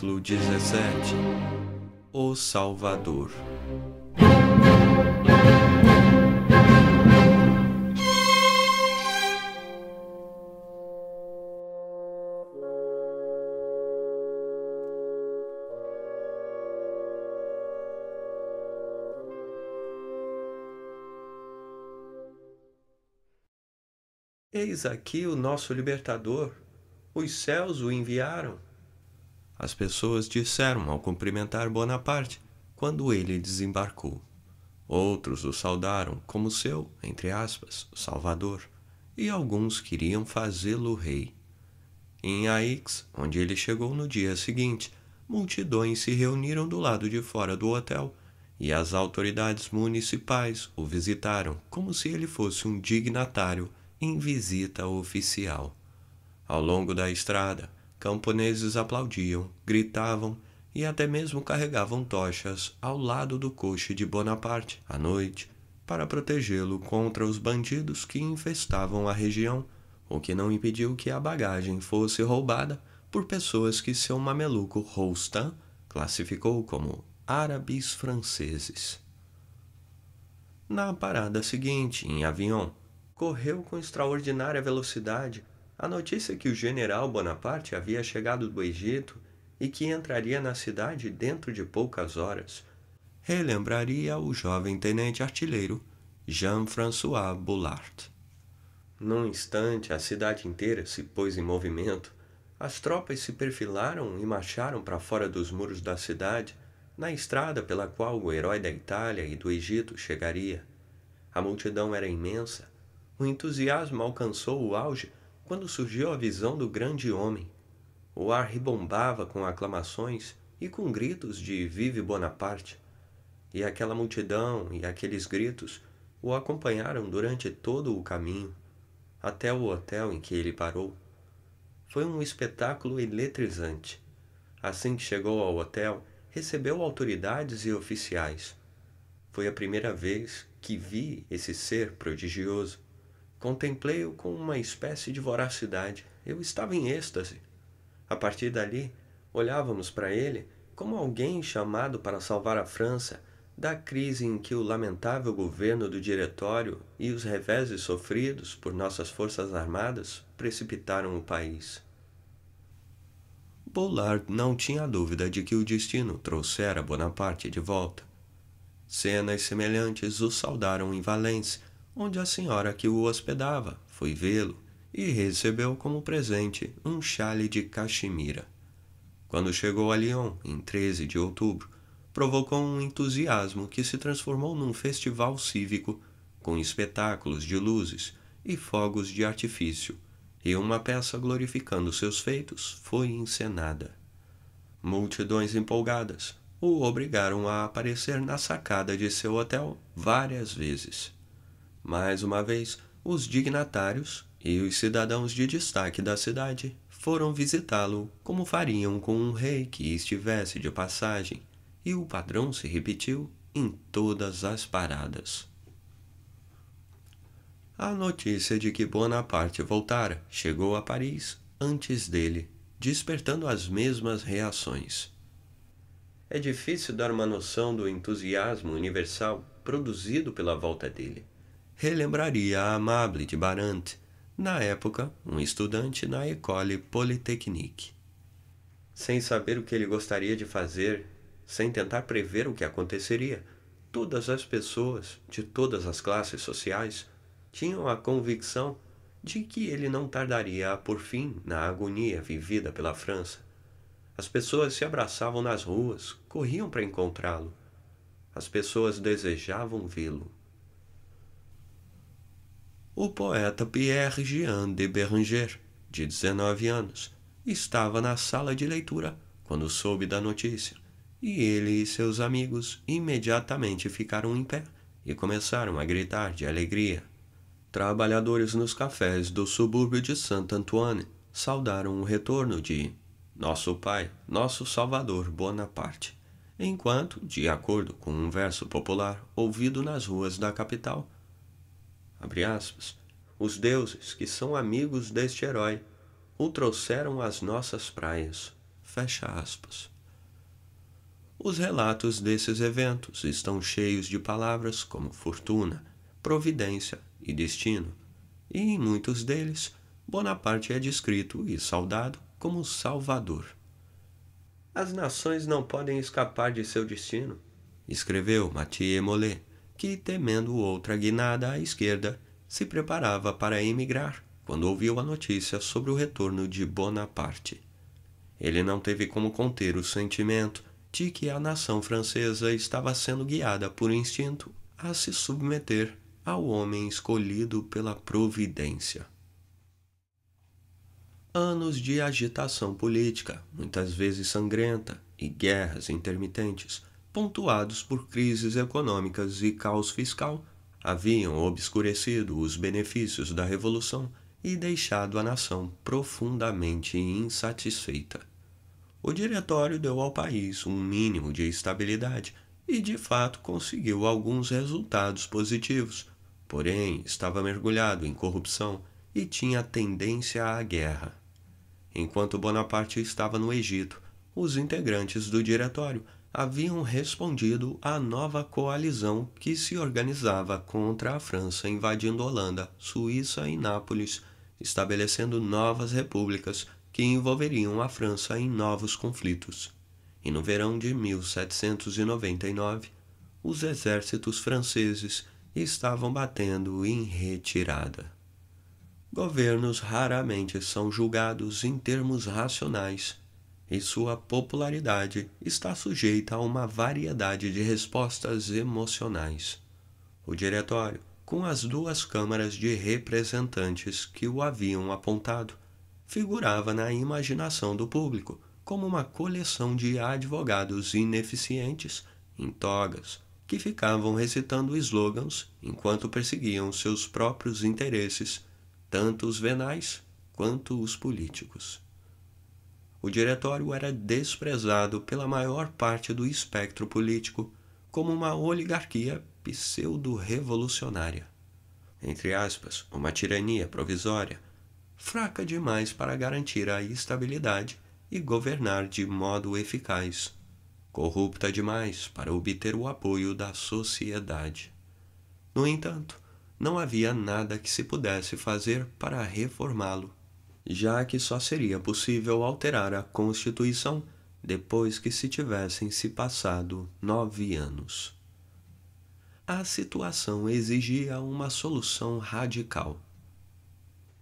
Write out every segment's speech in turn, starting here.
capítulo 17 O Salvador. Eis aqui o nosso libertador. Os céus o enviaram as pessoas disseram ao cumprimentar Bonaparte quando ele desembarcou. Outros o saudaram como seu, entre aspas, salvador, e alguns queriam fazê-lo rei. Em Aix, onde ele chegou no dia seguinte, multidões se reuniram do lado de fora do hotel e as autoridades municipais o visitaram como se ele fosse um dignatário em visita oficial. Ao longo da estrada, Camponeses aplaudiam, gritavam e até mesmo carregavam tochas ao lado do coche de Bonaparte à noite para protegê-lo contra os bandidos que infestavam a região, o que não impediu que a bagagem fosse roubada por pessoas que seu mameluco Roustan classificou como árabes franceses. Na parada seguinte, em avião, correu com extraordinária velocidade a notícia é que o general Bonaparte havia chegado do Egito e que entraria na cidade dentro de poucas horas relembraria o jovem tenente artilheiro Jean-François Boulart. Num instante, a cidade inteira se pôs em movimento. As tropas se perfilaram e marcharam para fora dos muros da cidade, na estrada pela qual o herói da Itália e do Egito chegaria. A multidão era imensa. O entusiasmo alcançou o auge quando surgiu a visão do grande homem, o ar ribombava com aclamações e com gritos de Vive Bonaparte. E aquela multidão e aqueles gritos o acompanharam durante todo o caminho, até o hotel em que ele parou. Foi um espetáculo eletrizante. Assim que chegou ao hotel, recebeu autoridades e oficiais. Foi a primeira vez que vi esse ser prodigioso. Contemplei-o com uma espécie de voracidade. Eu estava em êxtase. A partir dali, olhávamos para ele como alguém chamado para salvar a França da crise em que o lamentável governo do diretório e os reveses sofridos por nossas forças armadas precipitaram o país. Bollard não tinha dúvida de que o destino trouxera Bonaparte de volta. Cenas semelhantes o saudaram em Valência, onde a senhora que o hospedava foi vê-lo e recebeu como presente um chale de cachemira. Quando chegou a Lyon, em 13 de outubro, provocou um entusiasmo que se transformou num festival cívico com espetáculos de luzes e fogos de artifício, e uma peça glorificando seus feitos foi encenada. Multidões empolgadas o obrigaram a aparecer na sacada de seu hotel várias vezes. Mais uma vez, os dignatários e os cidadãos de destaque da cidade foram visitá-lo como fariam com um rei que estivesse de passagem, e o padrão se repetiu em todas as paradas. A notícia de que Bonaparte voltara chegou a Paris antes dele, despertando as mesmas reações. É difícil dar uma noção do entusiasmo universal produzido pela volta dele relembraria a Amable de Barante, na época um estudante na École Polytechnique. Sem saber o que ele gostaria de fazer, sem tentar prever o que aconteceria, todas as pessoas, de todas as classes sociais, tinham a convicção de que ele não tardaria a por fim na agonia vivida pela França. As pessoas se abraçavam nas ruas, corriam para encontrá-lo. As pessoas desejavam vê-lo. O poeta Pierre Jean de Beranger, de 19 anos, estava na sala de leitura quando soube da notícia, e ele e seus amigos imediatamente ficaram em pé e começaram a gritar de alegria. Trabalhadores nos cafés do subúrbio de Saint Antoine saudaram o retorno de Nosso Pai, Nosso Salvador Bonaparte, enquanto, de acordo com um verso popular ouvido nas ruas da capital, aspas, os deuses que são amigos deste herói o trouxeram às nossas praias. Fecha aspas. Os relatos desses eventos estão cheios de palavras como fortuna, providência e destino, e em muitos deles Bonaparte é descrito e saudado como Salvador. As nações não podem escapar de seu destino, escreveu Mathieu Mollet que, temendo outra guinada à esquerda, se preparava para emigrar quando ouviu a notícia sobre o retorno de Bonaparte. Ele não teve como conter o sentimento de que a nação francesa estava sendo guiada por instinto a se submeter ao homem escolhido pela providência. Anos de agitação política, muitas vezes sangrenta, e guerras intermitentes pontuados por crises econômicas e caos fiscal, haviam obscurecido os benefícios da Revolução e deixado a nação profundamente insatisfeita. O diretório deu ao país um mínimo de estabilidade e, de fato, conseguiu alguns resultados positivos, porém estava mergulhado em corrupção e tinha tendência à guerra. Enquanto Bonaparte estava no Egito, os integrantes do diretório haviam respondido à nova coalizão que se organizava contra a França, invadindo Holanda, Suíça e Nápoles, estabelecendo novas repúblicas que envolveriam a França em novos conflitos. E no verão de 1799, os exércitos franceses estavam batendo em retirada. Governos raramente são julgados em termos racionais em sua popularidade, está sujeita a uma variedade de respostas emocionais. O Diretório, com as duas câmaras de representantes que o haviam apontado, figurava na imaginação do público como uma coleção de advogados ineficientes em togas que ficavam recitando slogans enquanto perseguiam seus próprios interesses, tanto os venais quanto os políticos o diretório era desprezado pela maior parte do espectro político como uma oligarquia pseudo-revolucionária. Entre aspas, uma tirania provisória, fraca demais para garantir a estabilidade e governar de modo eficaz, corrupta demais para obter o apoio da sociedade. No entanto, não havia nada que se pudesse fazer para reformá-lo já que só seria possível alterar a Constituição depois que se tivessem se passado nove anos. A situação exigia uma solução radical.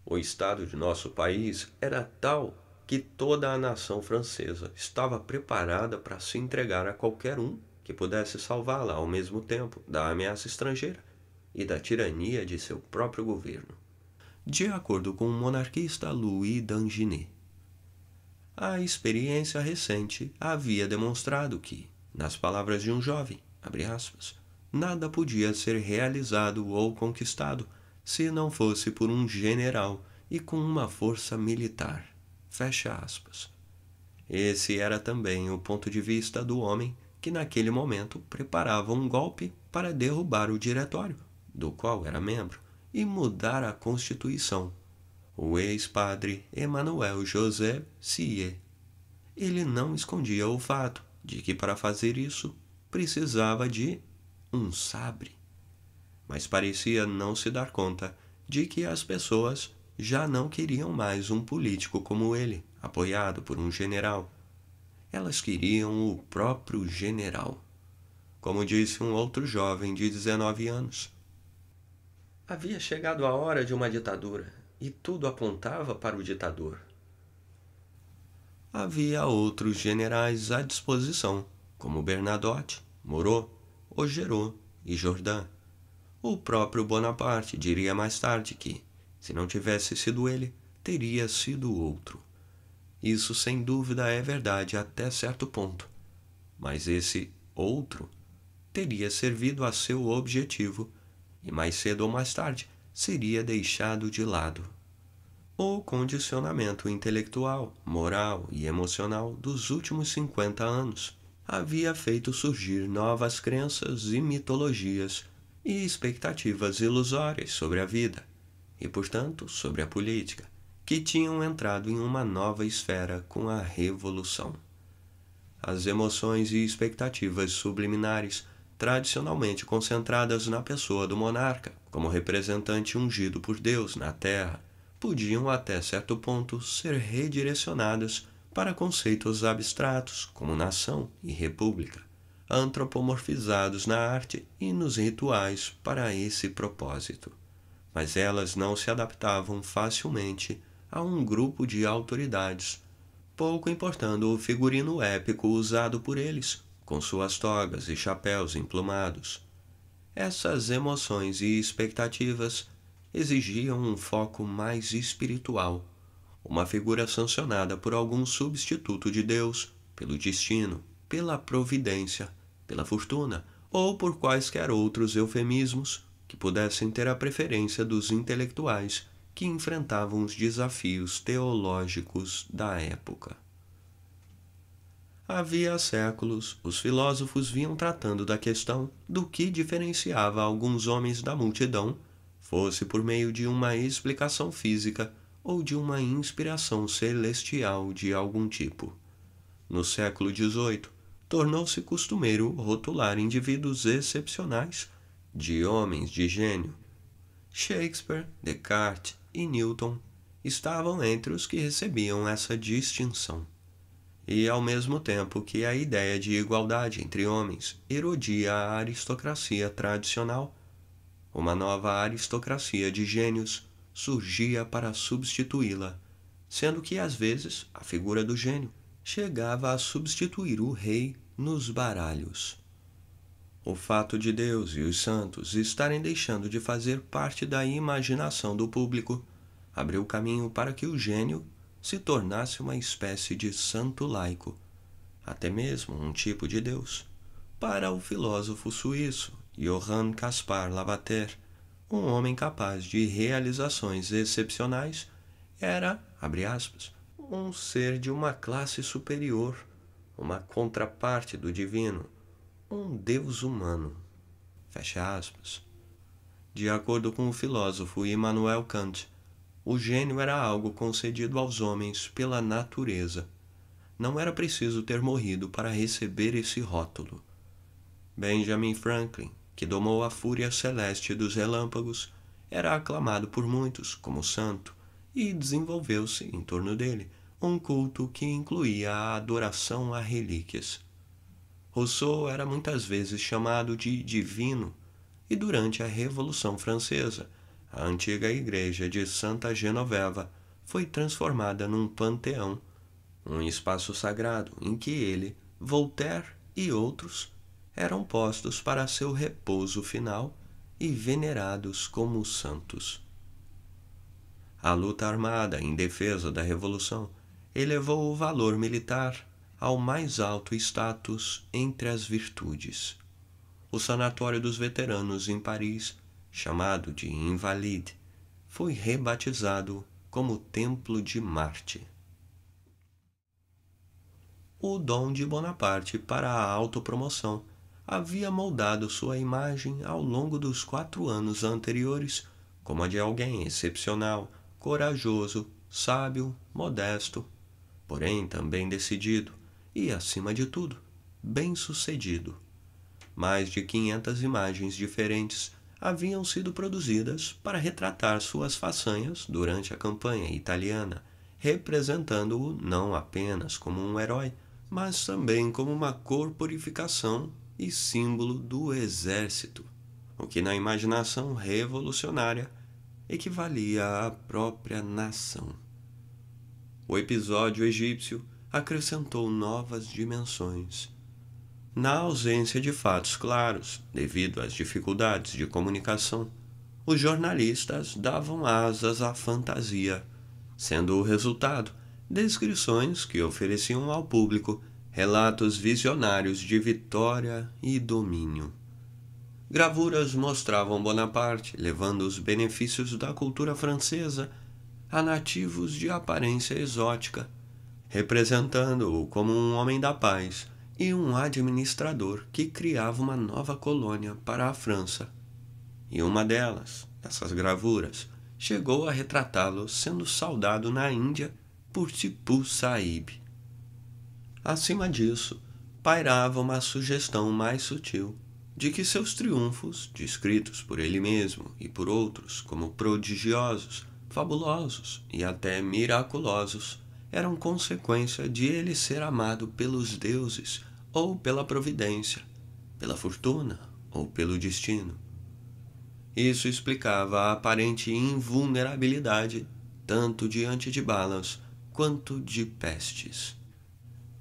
O estado de nosso país era tal que toda a nação francesa estava preparada para se entregar a qualquer um que pudesse salvá-la ao mesmo tempo da ameaça estrangeira e da tirania de seu próprio governo de acordo com o monarquista Louis Danginet. A experiência recente havia demonstrado que, nas palavras de um jovem, aspas, nada podia ser realizado ou conquistado se não fosse por um general e com uma força militar. Fecha aspas. Esse era também o ponto de vista do homem que naquele momento preparava um golpe para derrubar o diretório, do qual era membro e mudar a Constituição. O ex-padre Emmanuel José Cie. Ele não escondia o fato de que para fazer isso precisava de um sabre. Mas parecia não se dar conta de que as pessoas já não queriam mais um político como ele, apoiado por um general. Elas queriam o próprio general. Como disse um outro jovem de 19 anos, Havia chegado a hora de uma ditadura e tudo apontava para o ditador. Havia outros generais à disposição, como Bernadotte, Moreau, Augereau e Jordan. O próprio Bonaparte diria mais tarde que, se não tivesse sido ele, teria sido outro. Isso sem dúvida é verdade até certo ponto, mas esse outro teria servido a seu objetivo e mais cedo ou mais tarde seria deixado de lado. O condicionamento intelectual, moral e emocional dos últimos 50 anos havia feito surgir novas crenças e mitologias e expectativas ilusórias sobre a vida e, portanto, sobre a política, que tinham entrado em uma nova esfera com a Revolução. As emoções e expectativas subliminares tradicionalmente concentradas na pessoa do monarca, como representante ungido por Deus na terra, podiam até certo ponto ser redirecionadas para conceitos abstratos como nação e república, antropomorfizados na arte e nos rituais para esse propósito. Mas elas não se adaptavam facilmente a um grupo de autoridades, pouco importando o figurino épico usado por eles com suas togas e chapéus emplumados. Essas emoções e expectativas exigiam um foco mais espiritual, uma figura sancionada por algum substituto de Deus, pelo destino, pela providência, pela fortuna ou por quaisquer outros eufemismos que pudessem ter a preferência dos intelectuais que enfrentavam os desafios teológicos da época. Havia séculos, os filósofos vinham tratando da questão do que diferenciava alguns homens da multidão, fosse por meio de uma explicação física ou de uma inspiração celestial de algum tipo. No século XVIII, tornou-se costumeiro rotular indivíduos excepcionais de homens de gênio. Shakespeare, Descartes e Newton estavam entre os que recebiam essa distinção e ao mesmo tempo que a ideia de igualdade entre homens erodia a aristocracia tradicional. Uma nova aristocracia de gênios surgia para substituí-la, sendo que às vezes a figura do gênio chegava a substituir o rei nos baralhos. O fato de Deus e os santos estarem deixando de fazer parte da imaginação do público abriu caminho para que o gênio se tornasse uma espécie de santo laico, até mesmo um tipo de Deus, para o filósofo suíço Johann Caspar Lavater, um homem capaz de realizações excepcionais, era, abre aspas, um ser de uma classe superior, uma contraparte do divino, um Deus humano. Fecha aspas. De acordo com o filósofo Immanuel Kant, o gênio era algo concedido aos homens pela natureza. Não era preciso ter morrido para receber esse rótulo. Benjamin Franklin, que domou a fúria celeste dos relâmpagos, era aclamado por muitos como santo e desenvolveu-se em torno dele um culto que incluía a adoração a relíquias. Rousseau era muitas vezes chamado de divino e durante a Revolução Francesa a antiga igreja de Santa Genoveva foi transformada num panteão, um espaço sagrado em que ele, Voltaire e outros eram postos para seu repouso final e venerados como santos. A luta armada em defesa da Revolução elevou o valor militar ao mais alto status entre as virtudes. O Sanatório dos Veteranos em Paris chamado de Invalide, foi rebatizado como Templo de Marte. O dom de Bonaparte para a autopromoção havia moldado sua imagem ao longo dos quatro anos anteriores como a de alguém excepcional, corajoso, sábio, modesto, porém também decidido e, acima de tudo, bem-sucedido. Mais de 500 imagens diferentes haviam sido produzidas para retratar suas façanhas durante a campanha italiana, representando-o não apenas como um herói, mas também como uma corporificação e símbolo do exército, o que na imaginação revolucionária equivalia à própria nação. O episódio egípcio acrescentou novas dimensões na ausência de fatos claros, devido às dificuldades de comunicação, os jornalistas davam asas à fantasia, sendo o resultado descrições que ofereciam ao público relatos visionários de vitória e domínio. Gravuras mostravam Bonaparte levando os benefícios da cultura francesa a nativos de aparência exótica, representando-o como um homem da paz e um administrador que criava uma nova colônia para a França. E uma delas, dessas gravuras, chegou a retratá-lo sendo saudado na Índia por Tipu Saib. Acima disso, pairava uma sugestão mais sutil de que seus triunfos, descritos por ele mesmo e por outros como prodigiosos, fabulosos e até miraculosos, eram consequência de ele ser amado pelos deuses ou pela providência, pela fortuna ou pelo destino. Isso explicava a aparente invulnerabilidade tanto diante de balas quanto de pestes.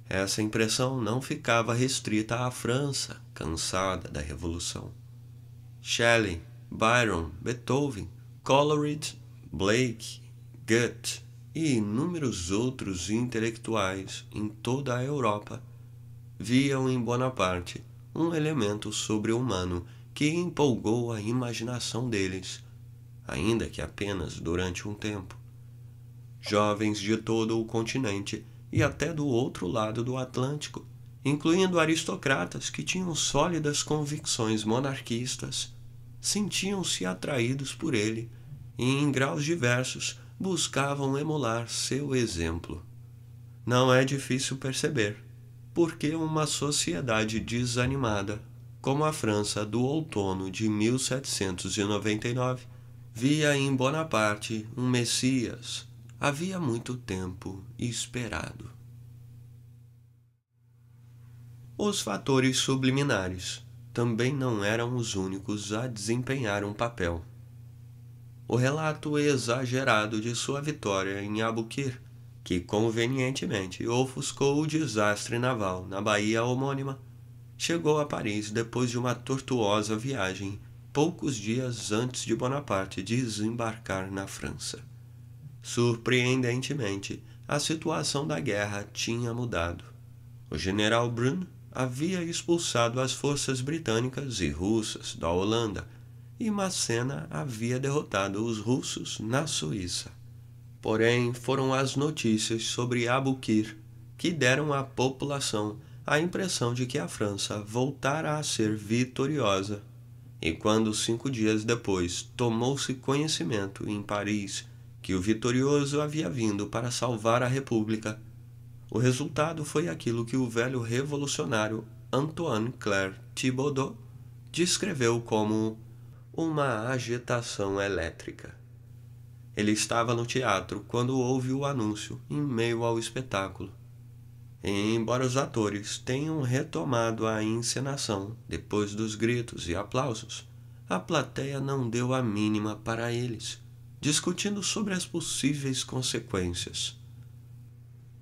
Essa impressão não ficava restrita à França, cansada da Revolução. Shelley, Byron, Beethoven, Coleridge, Blake, Goethe e inúmeros outros intelectuais em toda a Europa viam em Bonaparte um elemento sobre-humano que empolgou a imaginação deles, ainda que apenas durante um tempo. Jovens de todo o continente e até do outro lado do Atlântico, incluindo aristocratas que tinham sólidas convicções monarquistas, sentiam-se atraídos por ele e, em graus diversos, buscavam emular seu exemplo. Não é difícil perceber porque uma sociedade desanimada, como a França do outono de 1799, via em Bonaparte um Messias havia muito tempo esperado. Os fatores subliminares também não eram os únicos a desempenhar um papel. O relato exagerado de sua vitória em Abukir que convenientemente ofuscou o desastre naval na Baía homônima, chegou a Paris depois de uma tortuosa viagem poucos dias antes de Bonaparte desembarcar na França. Surpreendentemente, a situação da guerra tinha mudado. O general Brun havia expulsado as forças britânicas e russas da Holanda e Massena havia derrotado os russos na Suíça. Porém, foram as notícias sobre Abukir que deram à população a impressão de que a França voltara a ser vitoriosa. E quando cinco dias depois tomou-se conhecimento em Paris que o vitorioso havia vindo para salvar a República, o resultado foi aquilo que o velho revolucionário Antoine Claire Thibaudot descreveu como uma agitação elétrica. Ele estava no teatro quando houve o anúncio, em meio ao espetáculo. E, embora os atores tenham retomado a encenação depois dos gritos e aplausos, a plateia não deu a mínima para eles, discutindo sobre as possíveis consequências.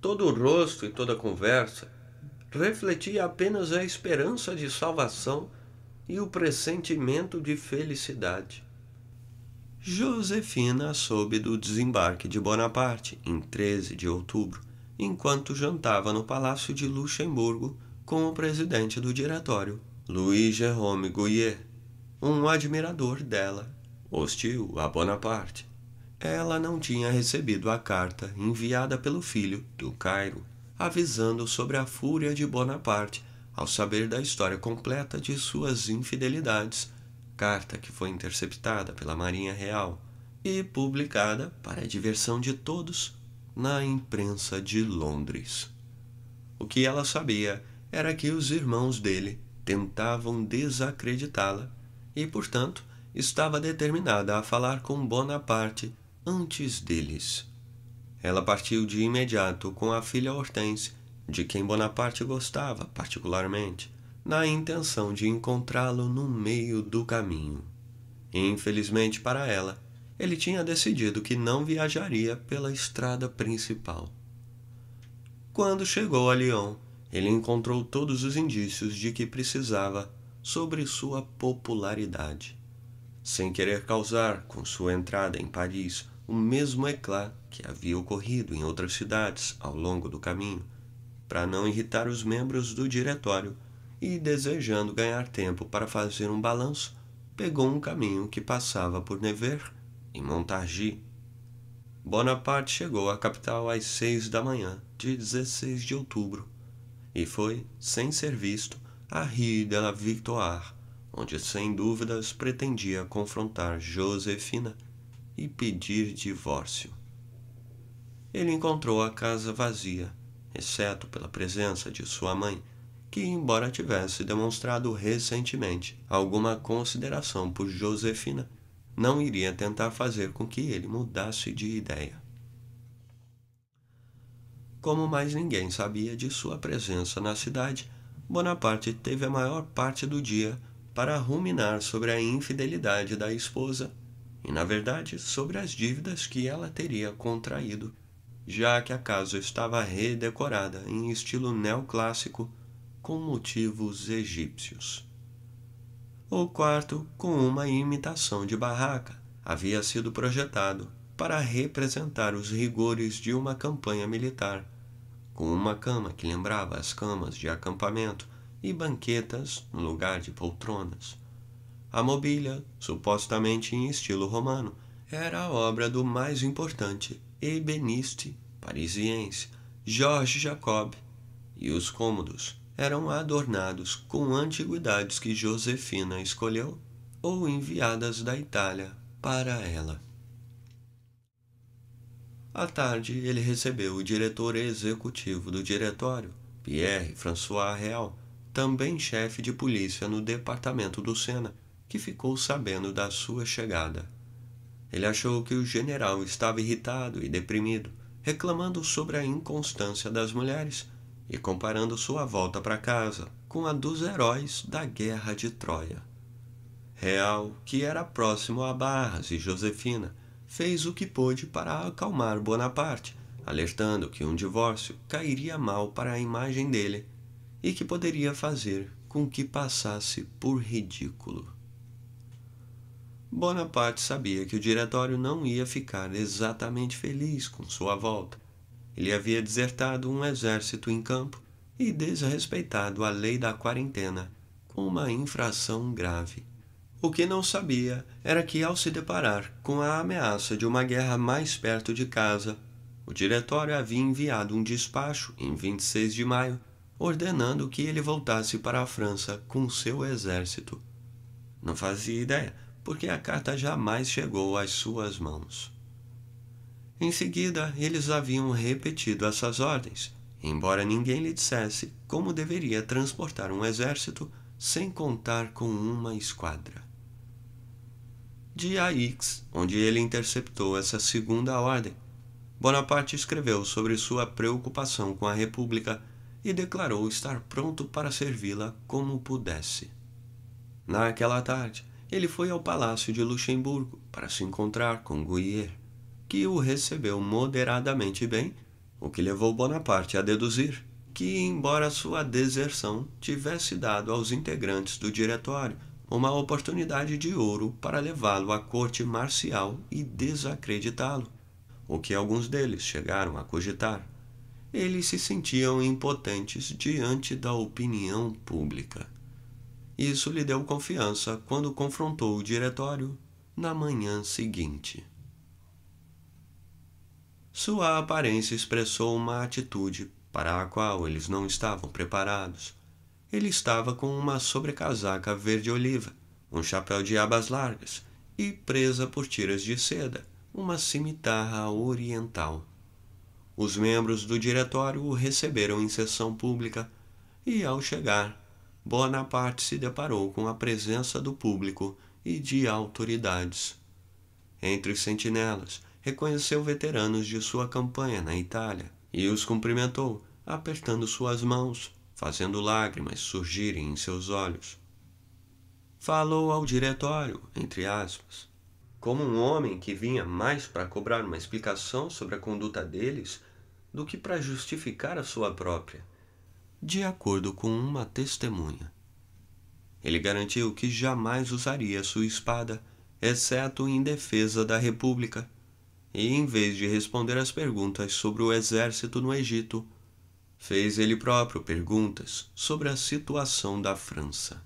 Todo o rosto e toda a conversa refletia apenas a esperança de salvação e o pressentimento de felicidade. Josefina soube do desembarque de Bonaparte em 13 de outubro, enquanto jantava no Palácio de Luxemburgo com o presidente do diretório, Louis Jérôme Gouillet, um admirador dela, hostil a Bonaparte. Ela não tinha recebido a carta enviada pelo filho do Cairo, avisando sobre a fúria de Bonaparte ao saber da história completa de suas infidelidades carta que foi interceptada pela Marinha Real e publicada para a diversão de todos na imprensa de Londres. O que ela sabia era que os irmãos dele tentavam desacreditá-la e, portanto, estava determinada a falar com Bonaparte antes deles. Ela partiu de imediato com a filha Hortense, de quem Bonaparte gostava particularmente, na intenção de encontrá-lo no meio do caminho. Infelizmente para ela, ele tinha decidido que não viajaria pela estrada principal. Quando chegou a Lyon, ele encontrou todos os indícios de que precisava sobre sua popularidade. Sem querer causar, com sua entrada em Paris, o mesmo eclat que havia ocorrido em outras cidades ao longo do caminho, para não irritar os membros do diretório, e, desejando ganhar tempo para fazer um balanço, pegou um caminho que passava por Nevers e Montargis. Bonaparte chegou à capital às seis da manhã de 16 de outubro e foi, sem ser visto, à Rue de la Victoire, onde sem dúvidas pretendia confrontar Josefina e pedir divórcio. Ele encontrou a casa vazia, exceto pela presença de sua mãe, que, embora tivesse demonstrado recentemente alguma consideração por Josefina, não iria tentar fazer com que ele mudasse de ideia. Como mais ninguém sabia de sua presença na cidade, Bonaparte teve a maior parte do dia para ruminar sobre a infidelidade da esposa e, na verdade, sobre as dívidas que ela teria contraído, já que a casa estava redecorada em estilo neoclássico com motivos egípcios. O quarto, com uma imitação de barraca, havia sido projetado para representar os rigores de uma campanha militar, com uma cama que lembrava as camas de acampamento e banquetas no lugar de poltronas. A mobília, supostamente em estilo romano, era a obra do mais importante ebeniste parisiense Georges Jacob, e os cômodos eram adornados com antiguidades que Josefina escolheu ou enviadas da Itália para ela. À tarde, ele recebeu o diretor executivo do diretório, Pierre François Real, também chefe de polícia no departamento do Sena, que ficou sabendo da sua chegada. Ele achou que o general estava irritado e deprimido, reclamando sobre a inconstância das mulheres e comparando sua volta para casa com a dos heróis da Guerra de Troia. Real, que era próximo a Barras e Josefina, fez o que pôde para acalmar Bonaparte, alertando que um divórcio cairia mal para a imagem dele e que poderia fazer com que passasse por ridículo. Bonaparte sabia que o diretório não ia ficar exatamente feliz com sua volta ele havia desertado um exército em campo e desrespeitado a lei da quarentena com uma infração grave. O que não sabia era que, ao se deparar com a ameaça de uma guerra mais perto de casa, o diretório havia enviado um despacho em 26 de maio ordenando que ele voltasse para a França com seu exército. Não fazia ideia, porque a carta jamais chegou às suas mãos. Em seguida, eles haviam repetido essas ordens, embora ninguém lhe dissesse como deveria transportar um exército sem contar com uma esquadra. De Aix, onde ele interceptou essa segunda ordem, Bonaparte escreveu sobre sua preocupação com a República e declarou estar pronto para servi-la como pudesse. Naquela tarde, ele foi ao palácio de Luxemburgo para se encontrar com Guyer que o recebeu moderadamente bem, o que levou Bonaparte a deduzir que, embora sua deserção tivesse dado aos integrantes do diretório uma oportunidade de ouro para levá-lo à corte marcial e desacreditá-lo, o que alguns deles chegaram a cogitar. Eles se sentiam impotentes diante da opinião pública. Isso lhe deu confiança quando confrontou o diretório na manhã seguinte. Sua aparência expressou uma atitude para a qual eles não estavam preparados. Ele estava com uma sobrecasaca verde-oliva, um chapéu de abas largas e, presa por tiras de seda, uma cimitarra oriental. Os membros do diretório o receberam em sessão pública e, ao chegar, Bonaparte se deparou com a presença do público e de autoridades. Entre os sentinelas, reconheceu veteranos de sua campanha na Itália e os cumprimentou, apertando suas mãos, fazendo lágrimas surgirem em seus olhos. Falou ao diretório, entre aspas, como um homem que vinha mais para cobrar uma explicação sobre a conduta deles do que para justificar a sua própria, de acordo com uma testemunha. Ele garantiu que jamais usaria sua espada, exceto em defesa da República e, em vez de responder às perguntas sobre o exército no Egito, fez ele próprio perguntas sobre a situação da França.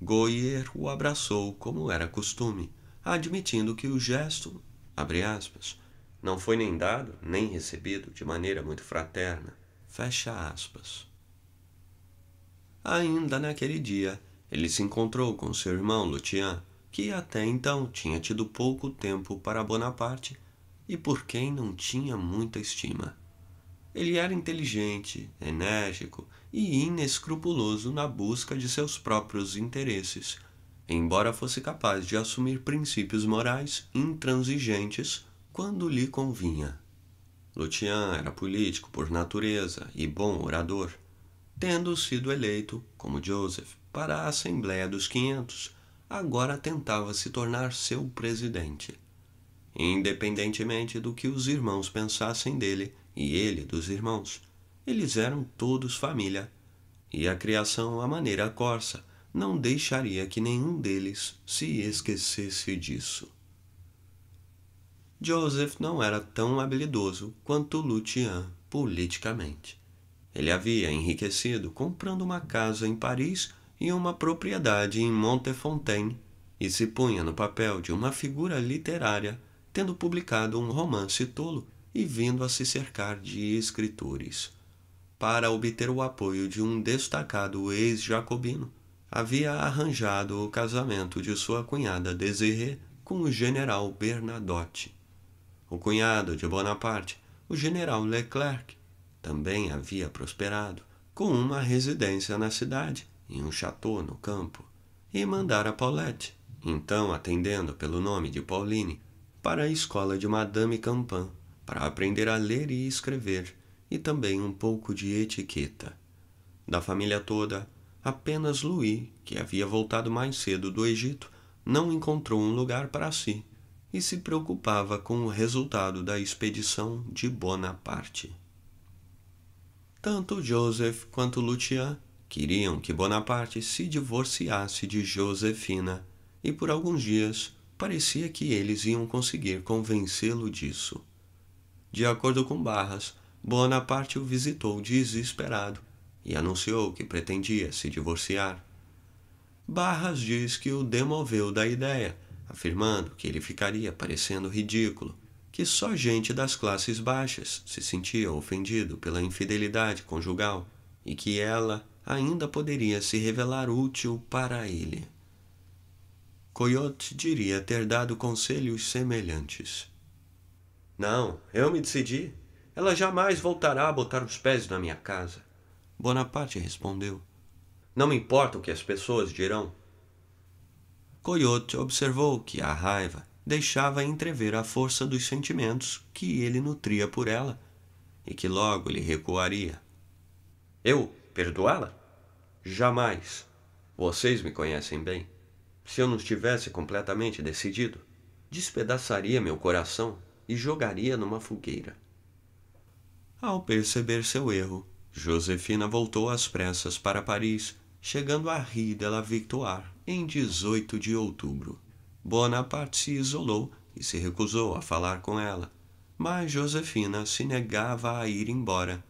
Goyer o abraçou, como era costume, admitindo que o gesto, abre aspas, não foi nem dado nem recebido de maneira muito fraterna, fecha aspas. Ainda naquele dia, ele se encontrou com seu irmão Lutian, que até então tinha tido pouco tempo para Bonaparte e por quem não tinha muita estima. Ele era inteligente, enérgico e inescrupuloso na busca de seus próprios interesses, embora fosse capaz de assumir princípios morais intransigentes quando lhe convinha. Lucian era político por natureza e bom orador, tendo sido eleito, como Joseph, para a Assembleia dos Quinhentos agora tentava se tornar seu presidente. Independentemente do que os irmãos pensassem dele e ele dos irmãos, eles eram todos família, e a criação à maneira corsa não deixaria que nenhum deles se esquecesse disso. Joseph não era tão habilidoso quanto Lutian politicamente. Ele havia enriquecido comprando uma casa em Paris e uma propriedade em Montefontaine e se punha no papel de uma figura literária, tendo publicado um romance tolo e vindo a se cercar de escritores. Para obter o apoio de um destacado ex-jacobino, havia arranjado o casamento de sua cunhada Desirée com o general Bernadotte. O cunhado de Bonaparte, o general Leclerc, também havia prosperado, com uma residência na cidade em um chateau no campo, e mandara Paulette, então atendendo pelo nome de Pauline, para a escola de Madame Campan, para aprender a ler e escrever, e também um pouco de etiqueta. Da família toda, apenas Louis, que havia voltado mais cedo do Egito, não encontrou um lugar para si e se preocupava com o resultado da expedição de Bonaparte. Tanto Joseph quanto Lucian Queriam que Bonaparte se divorciasse de Josefina, e por alguns dias parecia que eles iam conseguir convencê-lo disso. De acordo com Barras, Bonaparte o visitou desesperado e anunciou que pretendia se divorciar. Barras diz que o demoveu da ideia, afirmando que ele ficaria parecendo ridículo, que só gente das classes baixas se sentia ofendido pela infidelidade conjugal e que ela ainda poderia se revelar útil para ele. Coyote diria ter dado conselhos semelhantes. Não, eu me decidi. Ela jamais voltará a botar os pés na minha casa. Bonaparte respondeu. Não me importa o que as pessoas dirão. Coyote observou que a raiva deixava entrever a força dos sentimentos que ele nutria por ela e que logo lhe recuaria. Eu perdoá-la? Jamais. Vocês me conhecem bem. Se eu não estivesse completamente decidido, despedaçaria meu coração e jogaria numa fogueira. Ao perceber seu erro, Josefina voltou às pressas para Paris, chegando a Rue de la Victoire em 18 de outubro. Bonaparte se isolou e se recusou a falar com ela, mas Josefina se negava a ir embora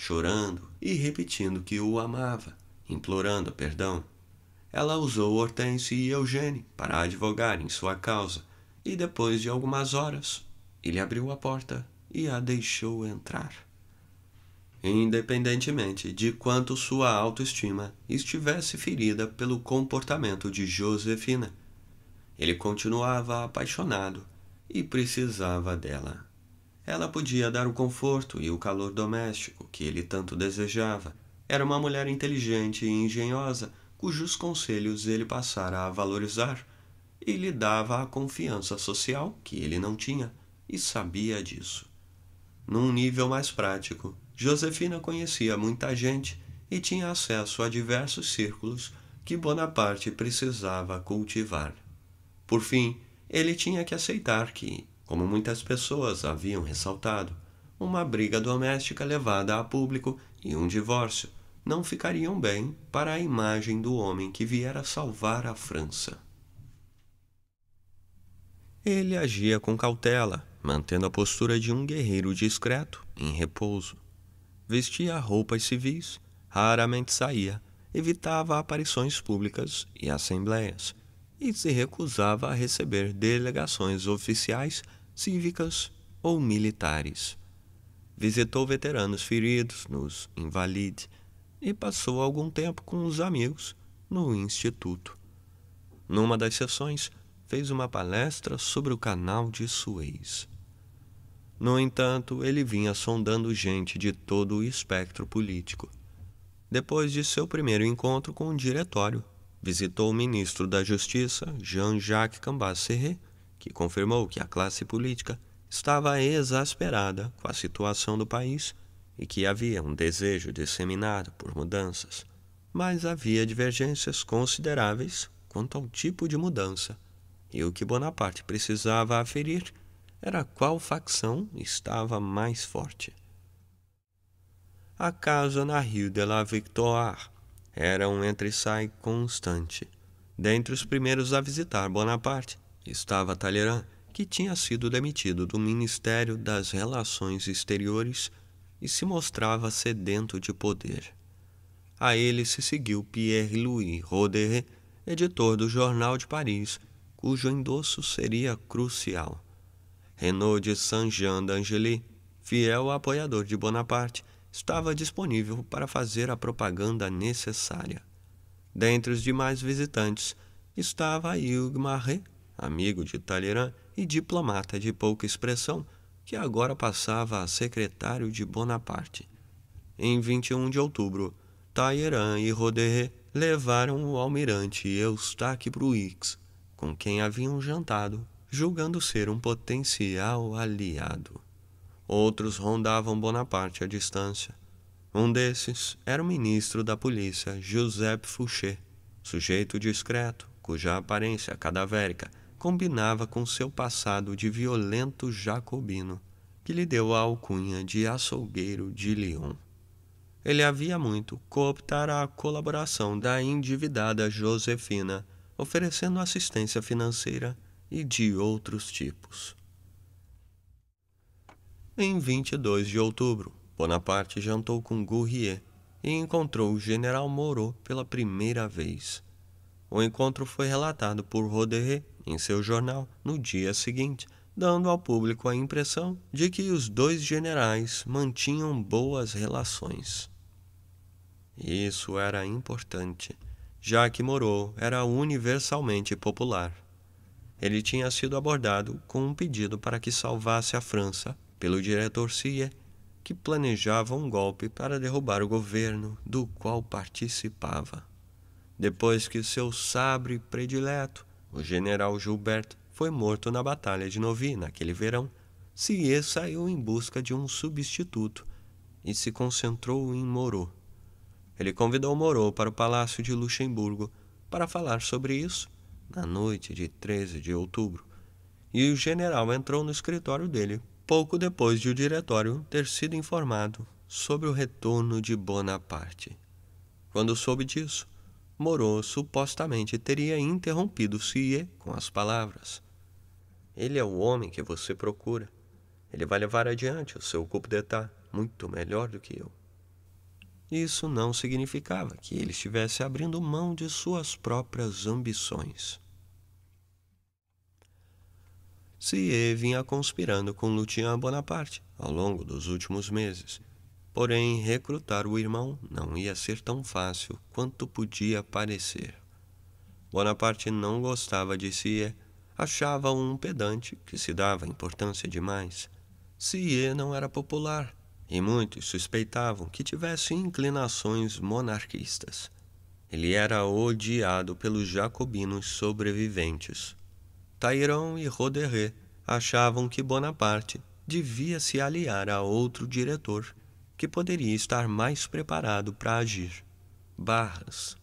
chorando e repetindo que o amava, implorando perdão. Ela usou Hortense e Eugênie para advogar em sua causa, e depois de algumas horas, ele abriu a porta e a deixou entrar. Independentemente de quanto sua autoestima estivesse ferida pelo comportamento de Josefina, ele continuava apaixonado e precisava dela. Ela podia dar o conforto e o calor doméstico que ele tanto desejava. Era uma mulher inteligente e engenhosa, cujos conselhos ele passara a valorizar, e lhe dava a confiança social que ele não tinha, e sabia disso. Num nível mais prático, Josefina conhecia muita gente e tinha acesso a diversos círculos que Bonaparte precisava cultivar. Por fim, ele tinha que aceitar que, como muitas pessoas haviam ressaltado, uma briga doméstica levada a público e um divórcio não ficariam bem para a imagem do homem que viera salvar a França. Ele agia com cautela, mantendo a postura de um guerreiro discreto, em repouso. Vestia roupas civis, raramente saía, evitava aparições públicas e assembleias, e se recusava a receber delegações oficiais cívicas ou militares. Visitou veteranos feridos nos Invalides e passou algum tempo com os amigos no Instituto. Numa das sessões, fez uma palestra sobre o canal de Suez. No entanto, ele vinha sondando gente de todo o espectro político. Depois de seu primeiro encontro com o diretório, visitou o ministro da Justiça, Jean-Jacques Cambacéré, que confirmou que a classe política estava exasperada com a situação do país e que havia um desejo disseminado por mudanças, mas havia divergências consideráveis quanto ao tipo de mudança, e o que Bonaparte precisava aferir era qual facção estava mais forte. A casa na Rue de la Victoire era um entre-sai constante. Dentre os primeiros a visitar Bonaparte estava Talleyrand, que tinha sido demitido do Ministério das Relações Exteriores e se mostrava sedento de poder. A ele se seguiu Pierre-Louis Roderet, editor do Jornal de Paris, cujo endosso seria crucial. Renaud de Saint-Jean d'Angely, fiel apoiador de Bonaparte, estava disponível para fazer a propaganda necessária. Dentre os demais visitantes estava Hugues Marais, amigo de Talleyrand e diplomata de pouca expressão, que agora passava a secretário de Bonaparte. Em 21 de outubro, Talleyrand e Roderé levaram o almirante Eustaque Bruix, com quem haviam jantado, julgando ser um potencial aliado. Outros rondavam Bonaparte à distância. Um desses era o ministro da polícia, José Fouché, sujeito discreto, cuja aparência cadavérica combinava com seu passado de violento jacobino, que lhe deu a alcunha de açougueiro de Lyon. Ele havia muito cooptar a colaboração da endividada Josefina, oferecendo assistência financeira e de outros tipos. Em 22 de outubro, Bonaparte jantou com Gourrier e encontrou o general Moreau pela primeira vez. O encontro foi relatado por Roderret em seu jornal no dia seguinte, dando ao público a impressão de que os dois generais mantinham boas relações. Isso era importante, já que Moreau era universalmente popular. Ele tinha sido abordado com um pedido para que salvasse a França pelo diretor Cie, que planejava um golpe para derrubar o governo do qual participava. Depois que seu sabre predileto o general Gilberto foi morto na Batalha de Novi naquele verão. Sié saiu em busca de um substituto e se concentrou em Moreau. Ele convidou Moreau para o Palácio de Luxemburgo para falar sobre isso na noite de 13 de outubro. E o general entrou no escritório dele pouco depois de o diretório ter sido informado sobre o retorno de Bonaparte. Quando soube disso, Moreau supostamente teria interrompido Cie com as palavras. Ele é o homem que você procura. Ele vai levar adiante o seu coup d'etat muito melhor do que eu. Isso não significava que ele estivesse abrindo mão de suas próprias ambições. Cie vinha conspirando com Lucien Bonaparte ao longo dos últimos meses, Porém, recrutar o irmão não ia ser tão fácil quanto podia parecer. Bonaparte não gostava de Cie, achava-o um pedante que se dava importância demais. Cie não era popular, e muitos suspeitavam que tivesse inclinações monarquistas. Ele era odiado pelos jacobinos sobreviventes. Tairon e Roderê achavam que Bonaparte devia se aliar a outro diretor que poderia estar mais preparado para agir. Barras.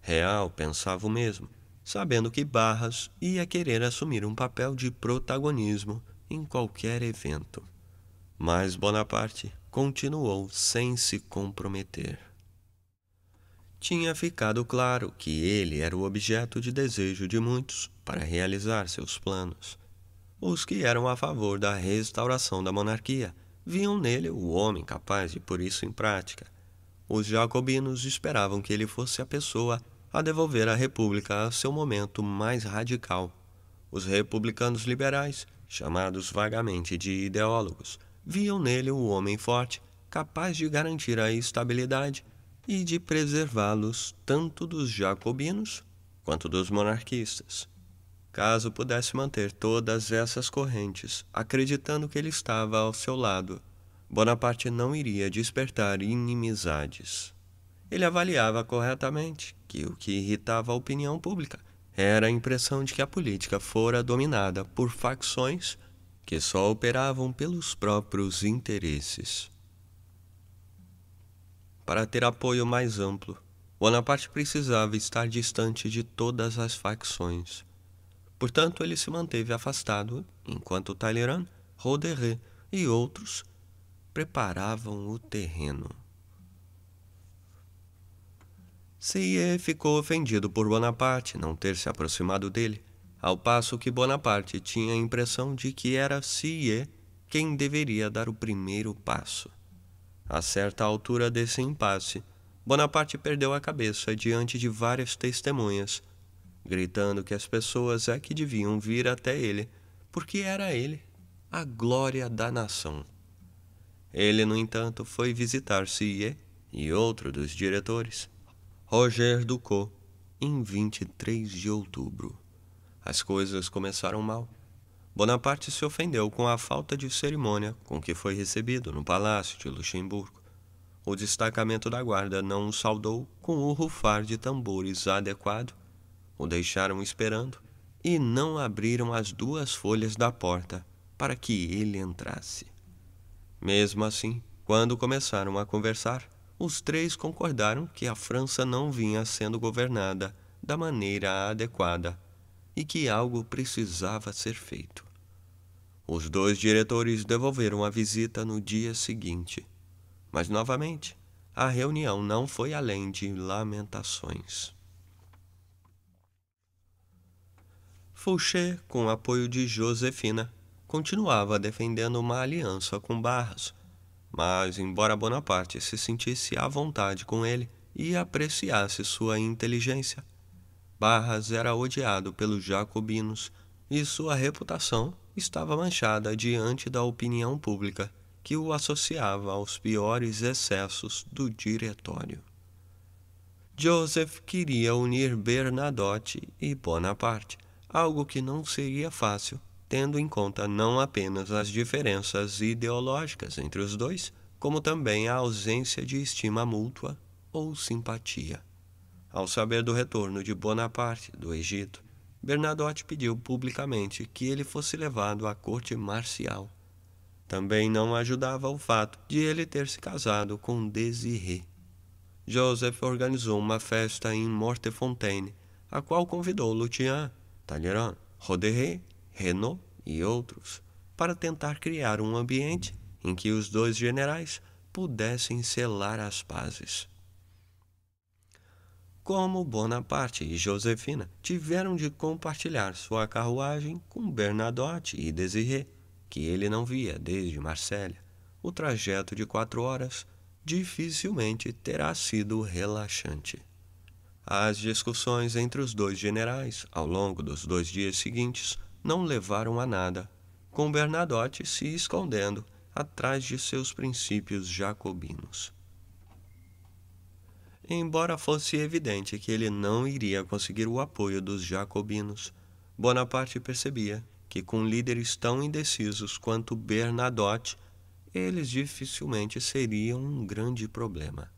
Real pensava o mesmo, sabendo que Barras ia querer assumir um papel de protagonismo em qualquer evento. Mas Bonaparte continuou sem se comprometer. Tinha ficado claro que ele era o objeto de desejo de muitos para realizar seus planos. Os que eram a favor da restauração da monarquia viam nele o homem capaz de pôr isso em prática. Os jacobinos esperavam que ele fosse a pessoa a devolver a República a seu momento mais radical. Os republicanos liberais, chamados vagamente de ideólogos, viam nele o homem forte, capaz de garantir a estabilidade e de preservá-los tanto dos jacobinos quanto dos monarquistas caso pudesse manter todas essas correntes, acreditando que ele estava ao seu lado. Bonaparte não iria despertar inimizades. Ele avaliava corretamente que o que irritava a opinião pública era a impressão de que a política fora dominada por facções que só operavam pelos próprios interesses. Para ter apoio mais amplo, Bonaparte precisava estar distante de todas as facções. Portanto, ele se manteve afastado enquanto Talleyrand, Roderé e outros preparavam o terreno. Seyer ficou ofendido por Bonaparte não ter se aproximado dele, ao passo que Bonaparte tinha a impressão de que era Seyer quem deveria dar o primeiro passo. A certa altura desse impasse, Bonaparte perdeu a cabeça diante de várias testemunhas gritando que as pessoas é que deviam vir até ele, porque era ele a glória da nação. Ele, no entanto, foi visitar Sieyes e outro dos diretores, Roger Ducot, em 23 de outubro. As coisas começaram mal. Bonaparte se ofendeu com a falta de cerimônia com que foi recebido no Palácio de Luxemburgo. O destacamento da guarda não o saudou com o rufar de tambores adequado o deixaram esperando e não abriram as duas folhas da porta para que ele entrasse. Mesmo assim, quando começaram a conversar, os três concordaram que a França não vinha sendo governada da maneira adequada e que algo precisava ser feito. Os dois diretores devolveram a visita no dia seguinte, mas novamente a reunião não foi além de lamentações. Fouché, com apoio de Josefina, continuava defendendo uma aliança com Barros. Mas, embora Bonaparte se sentisse à vontade com ele e apreciasse sua inteligência, Barras era odiado pelos jacobinos e sua reputação estava manchada diante da opinião pública, que o associava aos piores excessos do diretório. Joseph queria unir Bernadotte e Bonaparte, algo que não seria fácil, tendo em conta não apenas as diferenças ideológicas entre os dois, como também a ausência de estima mútua ou simpatia. Ao saber do retorno de Bonaparte do Egito, Bernadotte pediu publicamente que ele fosse levado à corte marcial. Também não ajudava o fato de ele ter se casado com Desirée. Joseph organizou uma festa em Mortefontaine, a qual convidou Lutien Talleyrand, Roderé, Renault e outros, para tentar criar um ambiente em que os dois generais pudessem selar as pazes. Como Bonaparte e Josefina tiveram de compartilhar sua carruagem com Bernadotte e Desiré, que ele não via desde Marselha, o trajeto de quatro horas dificilmente terá sido relaxante. As discussões entre os dois generais, ao longo dos dois dias seguintes, não levaram a nada, com Bernadotte se escondendo atrás de seus princípios jacobinos. Embora fosse evidente que ele não iria conseguir o apoio dos jacobinos, Bonaparte percebia que, com líderes tão indecisos quanto Bernadotte, eles dificilmente seriam um grande problema.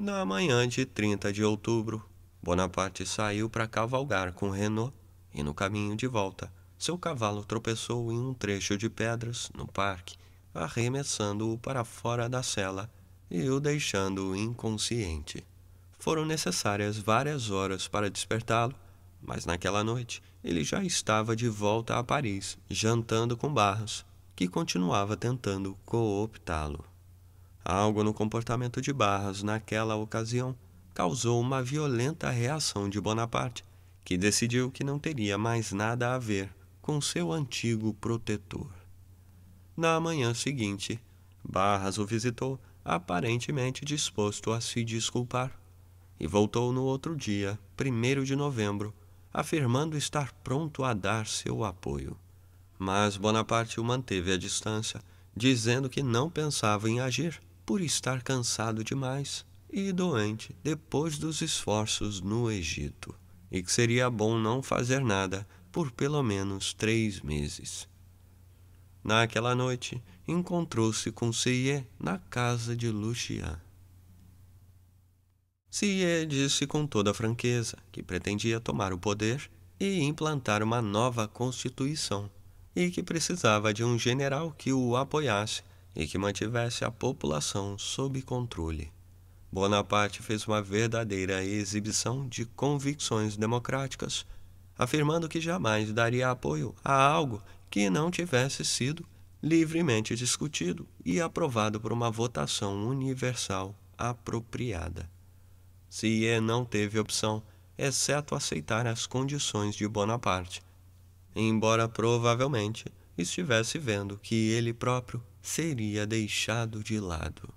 Na manhã de 30 de outubro, Bonaparte saiu para cavalgar com Renault e, no caminho de volta, seu cavalo tropeçou em um trecho de pedras no parque, arremessando-o para fora da cela e o deixando inconsciente. Foram necessárias várias horas para despertá-lo, mas naquela noite ele já estava de volta a Paris, jantando com Barros, que continuava tentando cooptá-lo. Algo no comportamento de Barras naquela ocasião causou uma violenta reação de Bonaparte, que decidiu que não teria mais nada a ver com seu antigo protetor. Na manhã seguinte, Barras o visitou, aparentemente disposto a se desculpar, e voltou no outro dia, 1 de novembro, afirmando estar pronto a dar seu apoio. Mas Bonaparte o manteve à distância, dizendo que não pensava em agir por estar cansado demais e doente depois dos esforços no Egito, e que seria bom não fazer nada por pelo menos três meses. Naquela noite, encontrou-se com Sié na casa de Luxian. Sié disse com toda franqueza que pretendia tomar o poder e implantar uma nova constituição, e que precisava de um general que o apoiasse e que mantivesse a população sob controle. Bonaparte fez uma verdadeira exibição de convicções democráticas, afirmando que jamais daria apoio a algo que não tivesse sido livremente discutido e aprovado por uma votação universal apropriada. Cie não teve opção, exceto aceitar as condições de Bonaparte, embora provavelmente estivesse vendo que ele próprio seria deixado de lado.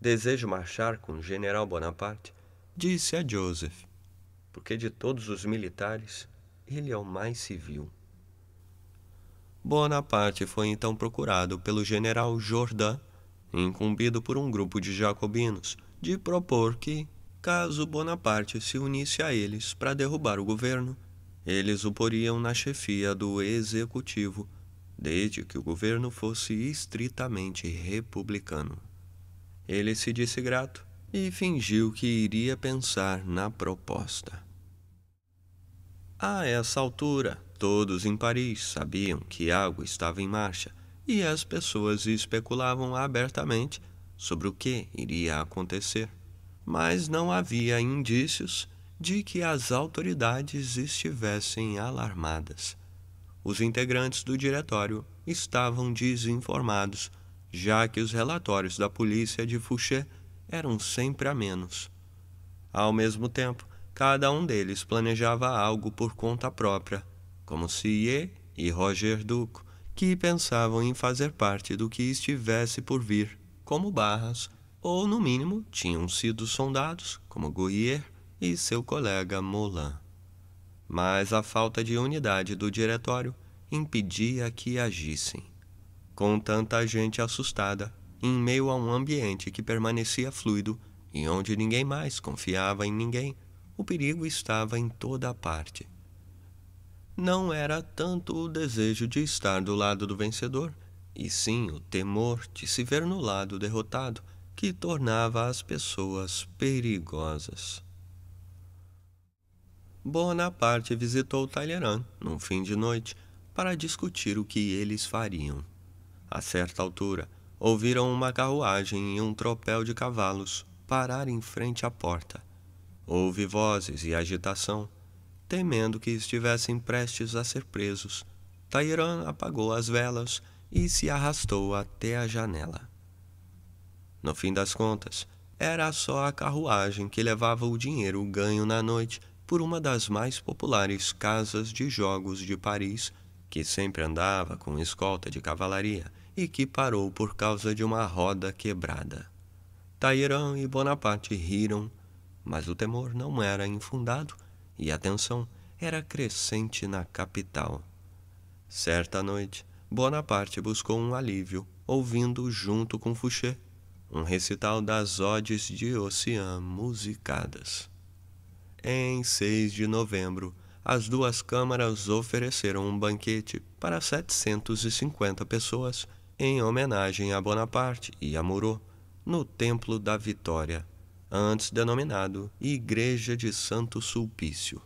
Desejo marchar com o general Bonaparte, disse a Joseph, porque de todos os militares, ele é o mais civil. Bonaparte foi então procurado pelo general Jourdan, incumbido por um grupo de jacobinos de propor que, caso Bonaparte se unisse a eles para derrubar o governo, eles o poriam na chefia do executivo desde que o governo fosse estritamente republicano. Ele se disse grato e fingiu que iria pensar na proposta. A essa altura, todos em Paris sabiam que algo estava em marcha e as pessoas especulavam abertamente sobre o que iria acontecer. Mas não havia indícios de que as autoridades estivessem alarmadas. Os integrantes do diretório estavam desinformados, já que os relatórios da polícia de Fouché eram sempre a menos. Ao mesmo tempo, cada um deles planejava algo por conta própria, como Cie e Roger Duco, que pensavam em fazer parte do que estivesse por vir, como Barras, ou no mínimo tinham sido sondados, como Goyer e seu colega Moulin mas a falta de unidade do diretório impedia que agissem. Com tanta gente assustada, em meio a um ambiente que permanecia fluido e onde ninguém mais confiava em ninguém, o perigo estava em toda a parte. Não era tanto o desejo de estar do lado do vencedor, e sim o temor de se ver no lado derrotado, que tornava as pessoas perigosas. Bonaparte visitou Talleyrand num fim de noite para discutir o que eles fariam. A certa altura, ouviram uma carruagem e um tropel de cavalos parar em frente à porta. Houve vozes e agitação. Temendo que estivessem prestes a ser presos, Talleyrand apagou as velas e se arrastou até a janela. No fim das contas, era só a carruagem que levava o dinheiro ganho na noite por uma das mais populares casas de jogos de Paris, que sempre andava com escolta de cavalaria e que parou por causa de uma roda quebrada. Talleyrand e Bonaparte riram, mas o temor não era infundado e a tensão era crescente na capital. Certa noite, Bonaparte buscou um alívio, ouvindo junto com Fouché um recital das odes de Ocean musicadas. Em 6 de novembro, as duas câmaras ofereceram um banquete para 750 pessoas em homenagem a Bonaparte e a Moreau, no Templo da Vitória, antes denominado Igreja de Santo Sulpício.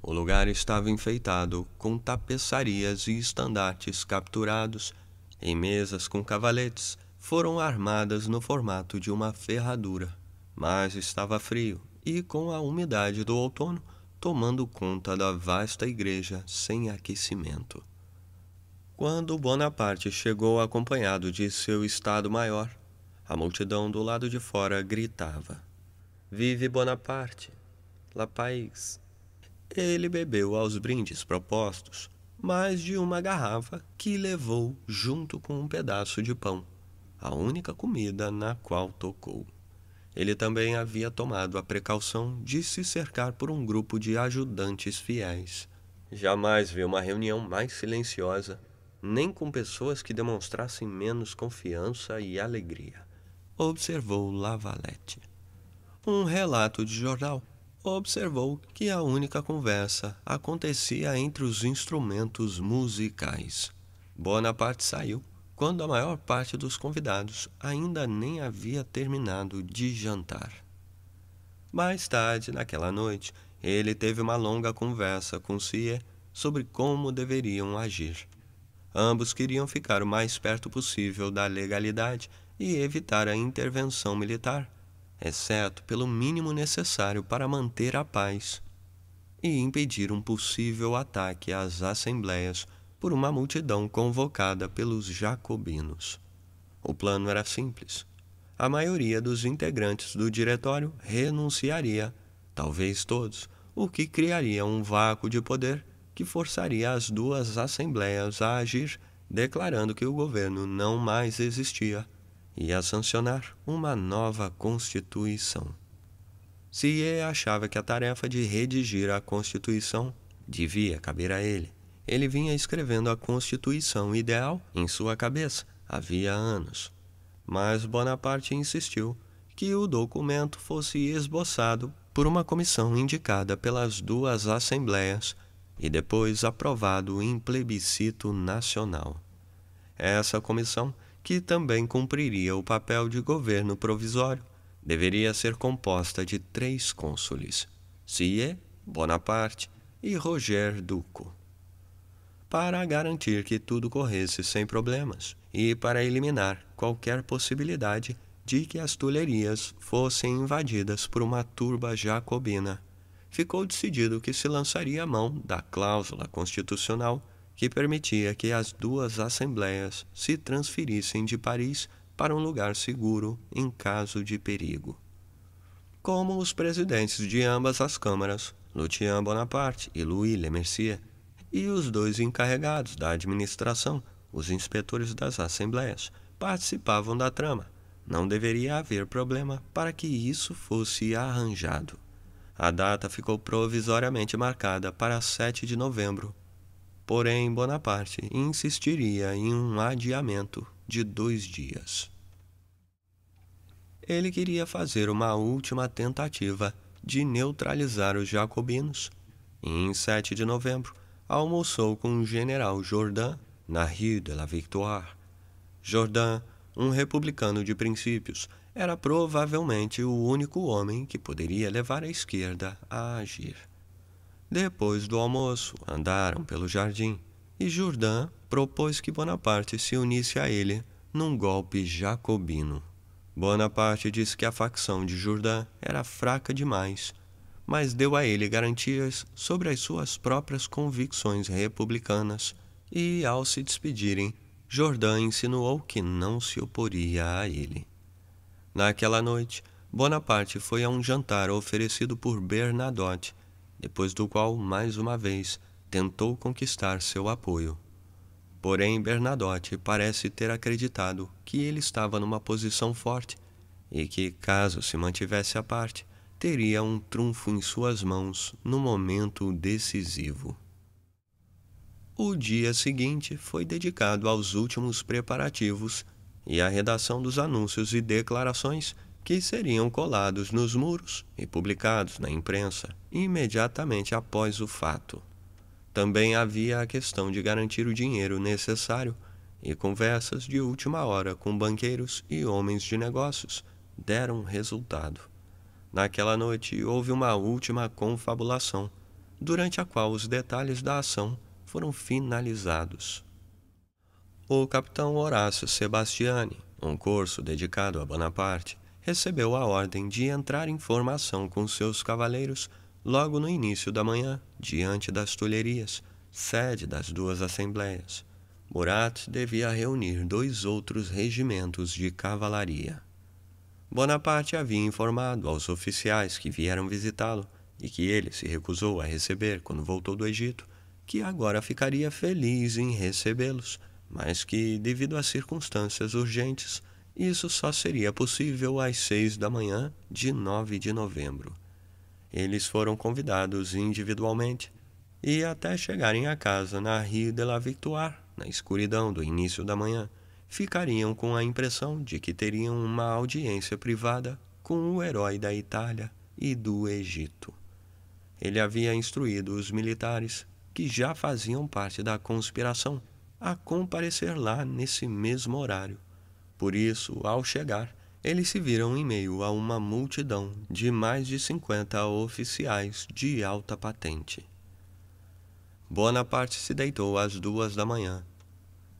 O lugar estava enfeitado com tapeçarias e estandartes capturados, e mesas com cavaletes foram armadas no formato de uma ferradura. Mas estava frio e com a umidade do outono tomando conta da vasta igreja sem aquecimento. Quando Bonaparte chegou acompanhado de seu estado maior, a multidão do lado de fora gritava: Vive Bonaparte! La Paix!" Ele bebeu aos brindes propostos mais de uma garrafa que levou junto com um pedaço de pão, a única comida na qual tocou ele também havia tomado a precaução de se cercar por um grupo de ajudantes fiéis. Jamais vi uma reunião mais silenciosa, nem com pessoas que demonstrassem menos confiança e alegria, observou Lavalette. Um relato de jornal observou que a única conversa acontecia entre os instrumentos musicais. Bonaparte saiu quando a maior parte dos convidados ainda nem havia terminado de jantar. Mais tarde, naquela noite, ele teve uma longa conversa com Cia sobre como deveriam agir. Ambos queriam ficar o mais perto possível da legalidade e evitar a intervenção militar, exceto pelo mínimo necessário para manter a paz e impedir um possível ataque às assembleias por uma multidão convocada pelos jacobinos. O plano era simples. A maioria dos integrantes do diretório renunciaria, talvez todos, o que criaria um vácuo de poder que forçaria as duas assembleias a agir, declarando que o governo não mais existia e a sancionar uma nova constituição. Se achava que a tarefa de redigir a constituição devia caber a ele ele vinha escrevendo a Constituição ideal em sua cabeça havia anos. Mas Bonaparte insistiu que o documento fosse esboçado por uma comissão indicada pelas duas assembleias e depois aprovado em plebiscito nacional. É essa comissão, que também cumpriria o papel de governo provisório, deveria ser composta de três cônsules: Sié, Bonaparte e Roger Duco para garantir que tudo corresse sem problemas e para eliminar qualquer possibilidade de que as Tulherias fossem invadidas por uma turba jacobina. Ficou decidido que se lançaria a mão da cláusula constitucional que permitia que as duas assembleias se transferissem de Paris para um lugar seguro em caso de perigo. Como os presidentes de ambas as câmaras, Lucien Bonaparte e Louis Le Mercier, e os dois encarregados da administração, os inspetores das assembleias, participavam da trama. Não deveria haver problema para que isso fosse arranjado. A data ficou provisoriamente marcada para 7 de novembro. Porém, Bonaparte insistiria em um adiamento de dois dias. Ele queria fazer uma última tentativa de neutralizar os jacobinos. E em 7 de novembro, almoçou com o general Jordan na Rue de la Victoire. Jourdan, um republicano de princípios, era provavelmente o único homem que poderia levar a esquerda a agir. Depois do almoço, andaram pelo jardim e Jordan propôs que Bonaparte se unisse a ele num golpe jacobino. Bonaparte disse que a facção de Jordan era fraca demais mas deu a ele garantias sobre as suas próprias convicções republicanas, e, ao se despedirem, Jordã insinuou que não se oporia a ele. Naquela noite, Bonaparte foi a um jantar oferecido por Bernadotte, depois do qual, mais uma vez, tentou conquistar seu apoio. Porém, Bernadotte parece ter acreditado que ele estava numa posição forte e que, caso se mantivesse à parte, teria um trunfo em suas mãos no momento decisivo. O dia seguinte foi dedicado aos últimos preparativos e à redação dos anúncios e declarações que seriam colados nos muros e publicados na imprensa imediatamente após o fato. Também havia a questão de garantir o dinheiro necessário e conversas de última hora com banqueiros e homens de negócios deram resultado. Naquela noite houve uma última confabulação, durante a qual os detalhes da ação foram finalizados. O capitão Horácio Sebastiani, um corso dedicado a Bonaparte, recebeu a ordem de entrar em formação com seus cavaleiros logo no início da manhã, diante das Tulherias, sede das duas assembleias. Murat devia reunir dois outros regimentos de cavalaria. Bonaparte havia informado aos oficiais que vieram visitá-lo e que ele se recusou a receber quando voltou do Egito, que agora ficaria feliz em recebê-los, mas que, devido às circunstâncias urgentes, isso só seria possível às seis da manhã de 9 de novembro. Eles foram convidados individualmente e até chegarem à casa na Rue de la Victoire, na escuridão do início da manhã, ficariam com a impressão de que teriam uma audiência privada com o herói da Itália e do Egito. Ele havia instruído os militares, que já faziam parte da conspiração, a comparecer lá nesse mesmo horário. Por isso, ao chegar, eles se viram em meio a uma multidão de mais de 50 oficiais de alta patente. Bonaparte se deitou às duas da manhã.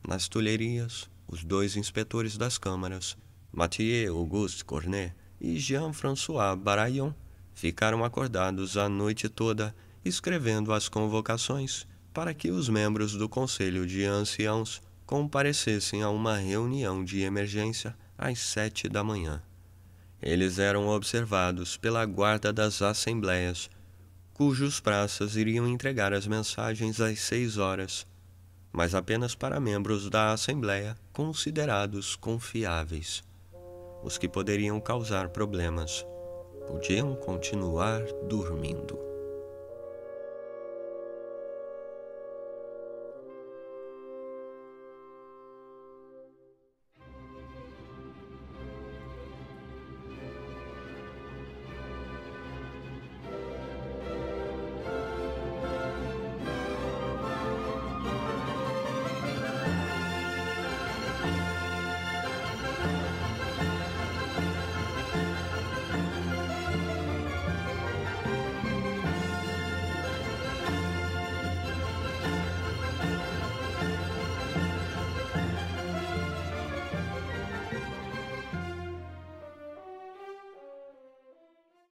Nas Tulherias, os dois inspetores das câmaras, Mathieu Auguste Cornet e Jean-François Barayon, ficaram acordados a noite toda escrevendo as convocações para que os membros do Conselho de Anciãos comparecessem a uma reunião de emergência às sete da manhã. Eles eram observados pela guarda das assembleias, cujos praças iriam entregar as mensagens às seis horas mas apenas para membros da Assembleia considerados confiáveis. Os que poderiam causar problemas podiam continuar dormindo.